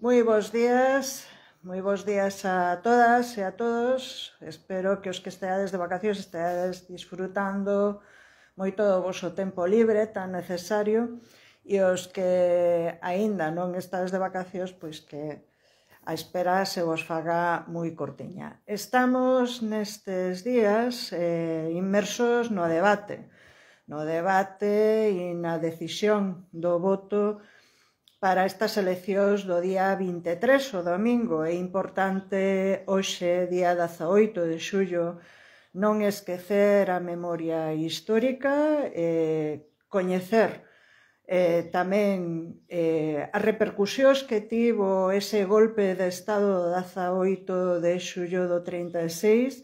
Moi bons días, moi bons días a todas e a todos. Espero que os que esteades de vacacións esteades disfrutando moito do voso tempo libre tan necesario e os que aínda non estades de vacacións, pois que a espera se vos faga moi cortiña. Estamos nestes días eh, inmersos no debate, no debate e na decisión do voto para estas eleccións do día 23, o domingo. É importante hoxe, día 18 de xullo, non esquecer a memoria histórica, eh, coñecer eh, tamén eh, as repercusións que tivo ese golpe de Estado do 18 de xullo do 36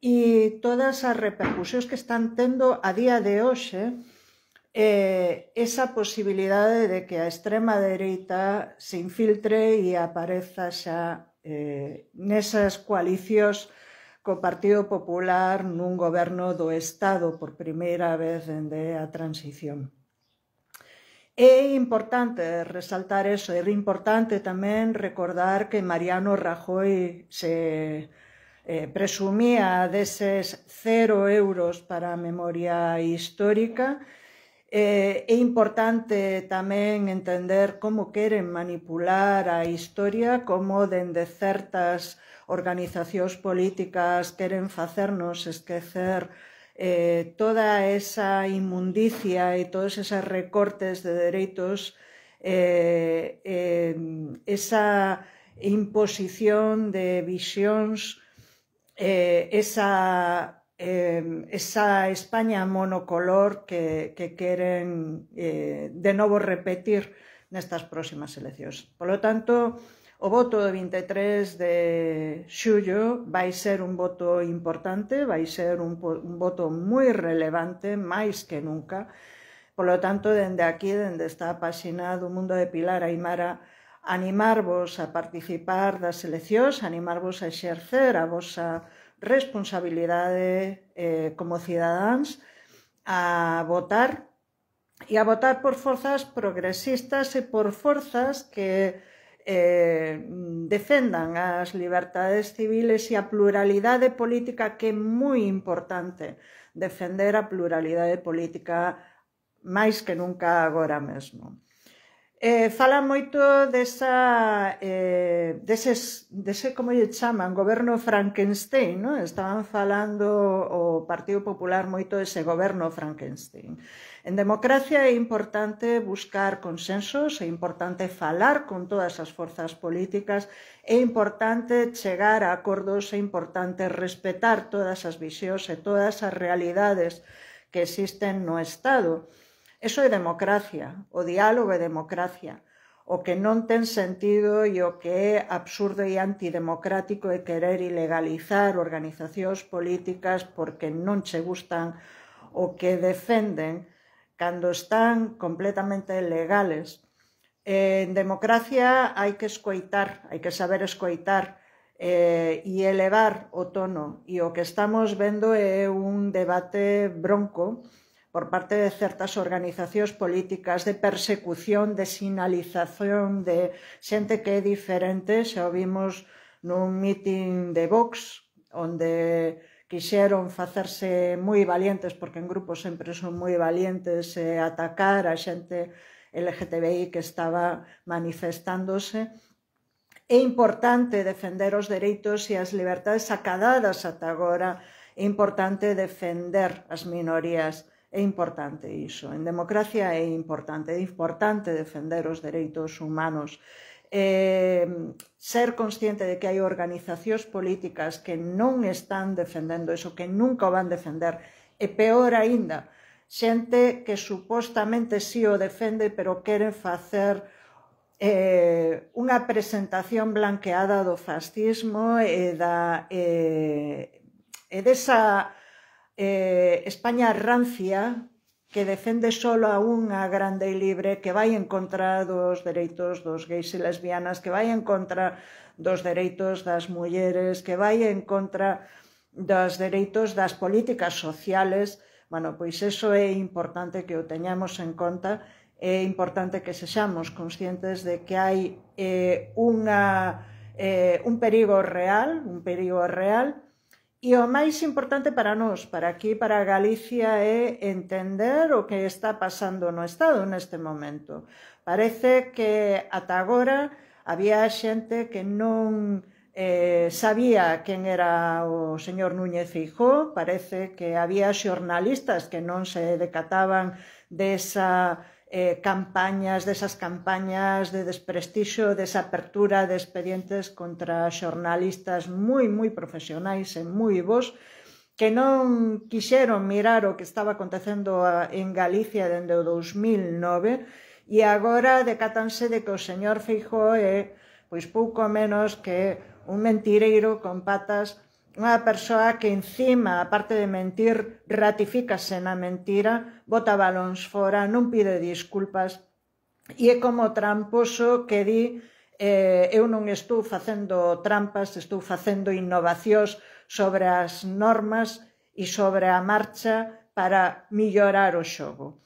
e todas as repercusións que están tendo a día de hoxe eh, eh, esa posibilidade de que a extrema dereita se infiltre e apareza xa eh, nesas coalicións co Partido Popular nun goberno do Estado por primeira vez dende a transición. É importante resaltar eso, é importante tamén recordar que Mariano Rajoy se eh, presumía deses cero euros para a memoria histórica e Eh, é importante tamén entender como queren manipular a historia, como dende certas organizacións políticas queren facernos esquecer eh, toda esa inmundicia e todos esos recortes de dereitos, eh, eh, esa imposición de visións, eh, esa eh, esa España monocolor que, que queren eh, de novo repetir nestas próximas eleccións. Polo tanto, o voto do 23 de xullo vai ser un voto importante, vai ser un, un voto moi relevante, máis que nunca. Polo tanto, dende aquí, dende está apasionado o mundo de Pilar Aymara, animarvos a participar das eleccións, animarvos a exercer a vosa responsabilidade eh, como cidadáns a votar e a votar por forzas progresistas e por forzas que eh, defendan as libertades civiles e a pluralidade política que é moi importante defender a pluralidade política máis que nunca agora mesmo. Eh, fala moito desa, eh, deses, dese, como lle chaman, goberno Frankenstein, non? Estaban falando o Partido Popular moito dese goberno Frankenstein. En democracia é importante buscar consensos, é importante falar con todas as forzas políticas, é importante chegar a acordos, é importante respetar todas as visións e todas as realidades que existen no Estado. Eso é democracia, o diálogo é democracia. O que non ten sentido e o que é absurdo e antidemocrático é querer ilegalizar organizacións políticas porque non che gustan o que defenden cando están completamente legales. En democracia hai que escoitar, hai que saber escoitar eh, e elevar o tono. E o que estamos vendo é un debate bronco por parte de certas organizacións políticas de persecución, de sinalización de xente que é diferente, xa o vimos nun mitin de Vox, onde quixeron facerse moi valientes, porque en grupos sempre son moi valientes, e atacar a xente LGTBI que estaba manifestándose. É importante defender os dereitos e as libertades acadadas ata agora, é importante defender as minorías. É importante iso. En democracia é importante, é importante defender os dereitos humanos eh, ser consciente de que hai organizacións políticas que non están defendendo iso, que nunca o van defender, e peor aínda, xente que supostamente si sí o defende, pero queren facer eh, unha presentación blanqueada do fascismo e da eh, e desa eh, España rancia que defende solo a unha grande e libre que vai en contra dos dereitos dos gays e lesbianas, que vai en contra dos dereitos das mulleres, que vai en contra dos dereitos das políticas sociales. Bueno, pois eso é importante que o teñamos en conta, é importante que sexamos conscientes de que hai eh, unha, eh, un perigo real, un perigo real, E o máis importante para nós, para aquí, para Galicia, é entender o que está pasando no Estado neste momento. Parece que ata agora había xente que non eh, sabía quen era o señor Núñez Fijó, parece que había xornalistas que non se decataban desa de eh, campañas, desas campañas de desprestixo, desa apertura de expedientes contra xornalistas moi, moi profesionais e moi vos, que non quixeron mirar o que estaba acontecendo en Galicia dende o 2009 e agora decatanse de que o señor Feijó é pois pouco menos que un mentireiro con patas unha persoa que encima, aparte de mentir, ratifícase na mentira, bota balóns fora, non pide disculpas, e é como tramposo que di eh, eu non estou facendo trampas, estou facendo innovacións sobre as normas e sobre a marcha para millorar o xogo.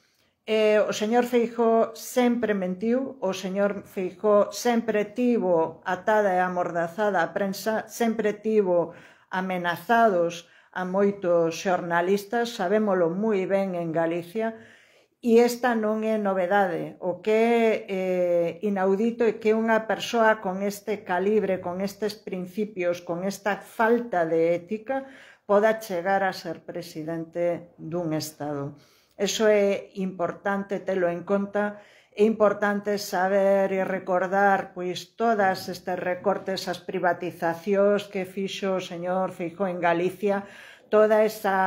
Eh, o señor Feijó sempre mentiu, o señor Feijó sempre tivo atada e amordazada a prensa, sempre tivo amenazados a moitos xornalistas, sabémolo moi ben en Galicia, e esta non é novedade. O que é eh, inaudito é que unha persoa con este calibre, con estes principios, con esta falta de ética, poda chegar a ser presidente dun Estado. Eso é importante telo en conta É importante saber e recordar pois todas estes recortes, as privatizacións que fixo o señor Feijó en Galicia, toda esa,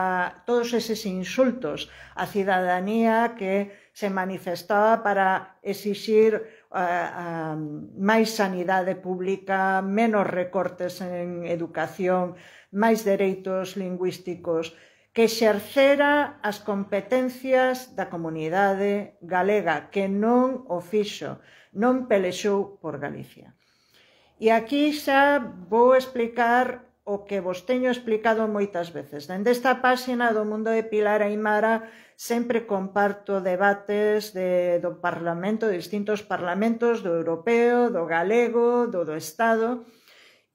todos eses insultos á cidadanía que se manifestaba para exixir uh, eh, a, eh, máis sanidade pública, menos recortes en educación, máis dereitos lingüísticos que exercera as competencias da comunidade galega, que non o fixo, non pelexou por Galicia. E aquí xa vou explicar o que vos teño explicado moitas veces. Dende esta páxina do Mundo de Pilar Aimara sempre comparto debates de, do Parlamento, de distintos parlamentos, do europeo, do galego, do do Estado,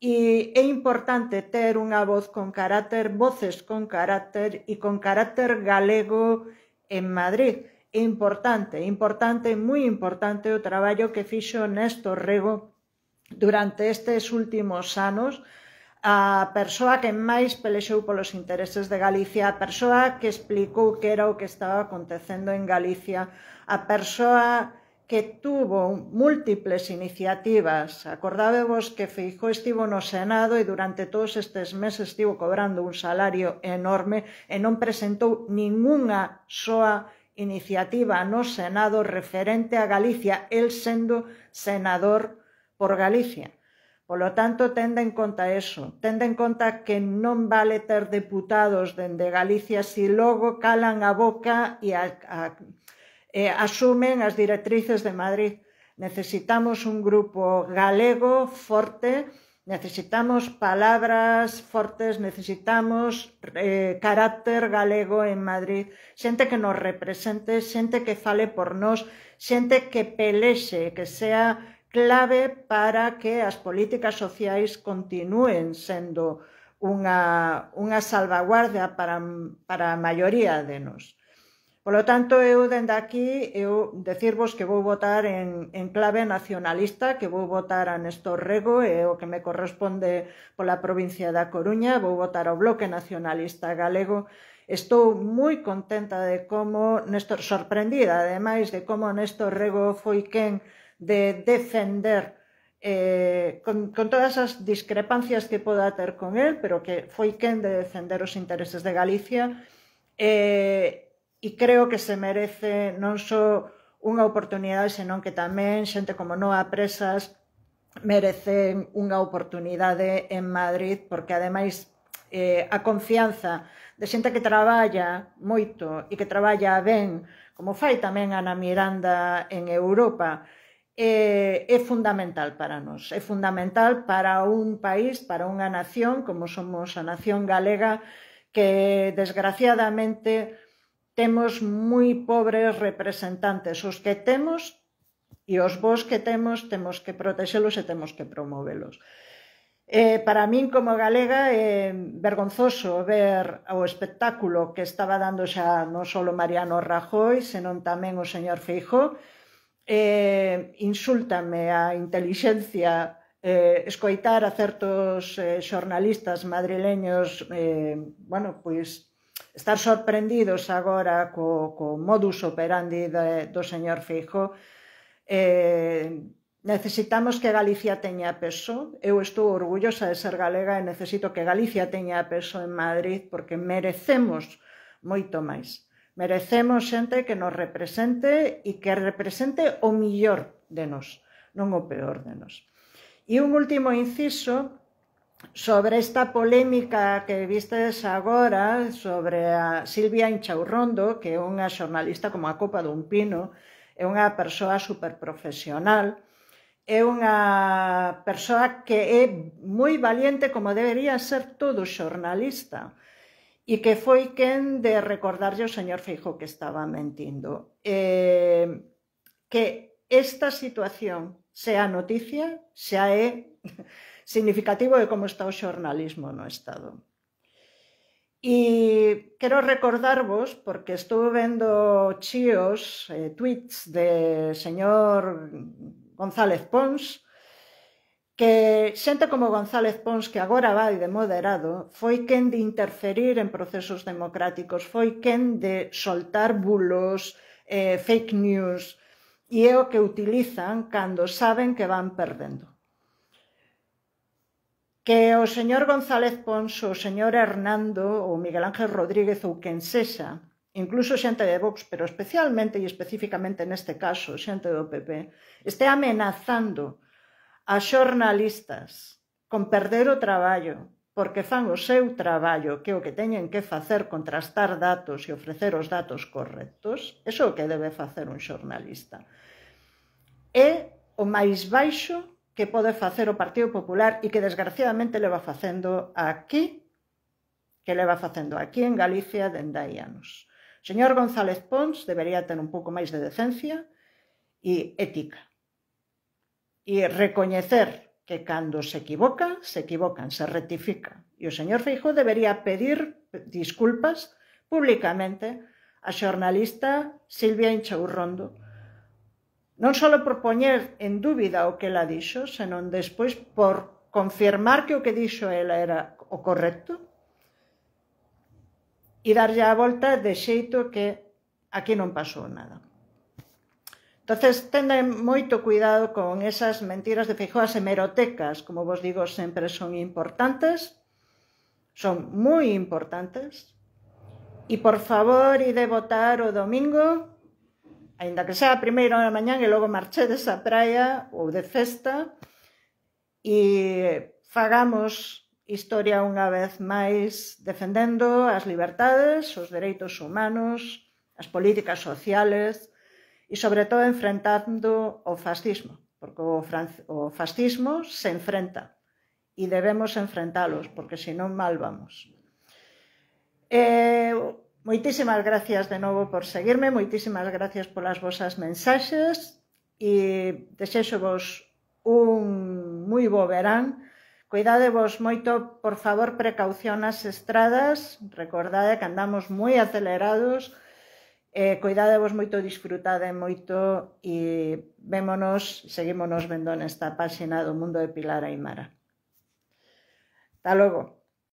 E é importante ter unha voz con carácter, voces con carácter e con carácter galego en Madrid. É importante, importante, moi importante o traballo que fixo Néstor Rego durante estes últimos anos a persoa que máis pelexou polos intereses de Galicia, a persoa que explicou que era o que estaba acontecendo en Galicia, a persoa que tuvo múltiples iniciativas. Acordábamos que Feijó estivo no Senado e durante todos estes meses estivo cobrando un salario enorme e non presentou ninguna soa iniciativa no Senado referente a Galicia, el sendo senador por Galicia. Polo tanto, tende en conta eso. Tende en conta que non vale ter deputados dende Galicia si logo calan a boca e a, a eh, asumen as directrices de Madrid. Necesitamos un grupo galego forte, necesitamos palabras fortes, necesitamos eh, carácter galego en Madrid, xente que nos represente, xente que fale por nós, xente que pelexe, que sea clave para que as políticas sociais continúen sendo unha, unha salvaguarda para, para a maioría de nós. Polo tanto, eu dende aquí, eu decirvos que vou votar en, en clave nacionalista, que vou votar a Néstor Rego, e o que me corresponde pola provincia da Coruña, vou votar ao Bloque Nacionalista Galego. Estou moi contenta de como Néstor, sorprendida ademais de como Néstor Rego foi quen de defender eh, con, con todas as discrepancias que poda ter con él, pero que foi quen de defender os intereses de Galicia, eh, e creo que se merece non só unha oportunidade, senón que tamén xente como Noa Presas merece unha oportunidade en Madrid, porque ademais eh, a confianza de xente que traballa moito e que traballa ben, como fai tamén Ana Miranda en Europa, eh, é fundamental para nós. É fundamental para un país, para unha nación, como somos a nación galega, que desgraciadamente temos moi pobres representantes. Os que temos e os vos que temos, temos que protexelos e temos que promovelos. Eh, para min, como galega, é eh, vergonzoso ver o espectáculo que estaba dando xa non só Mariano Rajoy, senón tamén o señor Feijó. Eh, insultame a inteligencia eh, escoitar a certos eh, xornalistas madrileños eh, bueno, pois estar sorprendidos agora co, co modus operandi de, do señor Feijo, eh, necesitamos que Galicia teña peso. Eu estou orgullosa de ser galega e necesito que Galicia teña peso en Madrid porque merecemos moito máis. Merecemos xente que nos represente e que represente o millor de nós, non o peor de nós. E un último inciso sobre esta polémica que vistes agora sobre a Silvia Inchaurrondo, que é unha xornalista como a copa dun pino, é unha persoa superprofesional, é unha persoa que é moi valiente como debería ser todo xornalista e que foi quen de recordarlle ao señor Feijo que estaba mentindo. Eh, que esta situación sea noticia, xa é significativo de como está o xornalismo no Estado. E quero recordarvos, porque estou vendo chios, eh, tweets de señor González Pons, que xente como González Pons, que agora vai de moderado, foi quen de interferir en procesos democráticos, foi quen de soltar bulos, eh, fake news, e é o que utilizan cando saben que van perdendo que o señor González Pons, o señor Hernando, o Miguel Ángel Rodríguez ou quen sexa, incluso xente de Vox, pero especialmente e especificamente neste caso, xente do PP, este amenazando a xornalistas con perder o traballo porque fan o seu traballo, que é o que teñen que facer, contrastar datos e ofrecer os datos correctos, eso é o que debe facer un xornalista. É o máis baixo que pode facer o Partido Popular e que desgraciadamente leva facendo aquí, que leva facendo aquí en Galicia dende hai anos. Señor González Pons debería ter un pouco máis de decencia e ética. E recoñecer que cando se equivoca, se equivocan, se rectifica. E o señor Feijó debería pedir disculpas públicamente a xornalista Silvia Inchaurrondo non só por poñer en dúbida o que ela dixo, senón despois por confirmar que o que dixo ela era o correcto e darlle a volta de xeito que aquí non pasou nada. Entonces, tenden moito cuidado con esas mentiras de feijoas hemerotecas, como vos digo, sempre son importantes, son moi importantes, e por favor, ide votar o domingo, Ainda que xa a primeira hora da mañá e logo marché á praia ou de festa e fagamos historia unha vez máis defendendo as libertades, os dereitos humanos, as políticas sociales e, sobre todo, enfrentando o fascismo, porque o, o fascismo se enfrenta e debemos enfrentalos, porque senón mal vamos. Eh, Moitísimas gracias de novo por seguirme, moitísimas gracias polas vosas mensaxes e desexo vos un moi bo verán. Cuidadevos moito, por favor, precaución nas estradas, recordade que andamos moi acelerados, e cuidadevos moito, disfrutade moito e vémonos, seguímonos vendo nesta páxina do mundo de Pilar Aymara. Hasta logo.